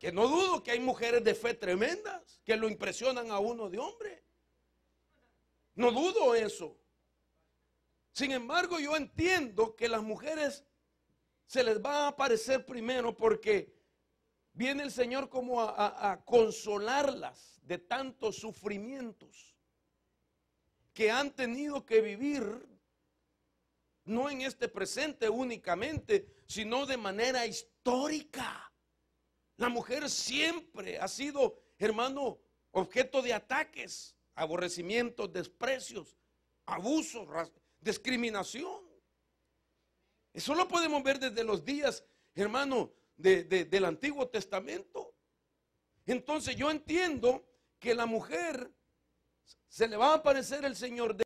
Que no dudo que hay mujeres de fe tremendas que lo impresionan a uno de hombre. No dudo eso. Sin embargo, yo entiendo que las mujeres se les va a aparecer primero porque viene el Señor como a, a consolarlas de tantos sufrimientos que han tenido que vivir, no en este presente únicamente, sino de manera histórica. La mujer siempre ha sido, hermano, objeto de ataques, aborrecimientos, desprecios, abusos, discriminación. Eso lo podemos ver desde los días, hermano, del Antiguo Testamento. Entonces yo entiendo que la mujer se le va a aparecer el Señor de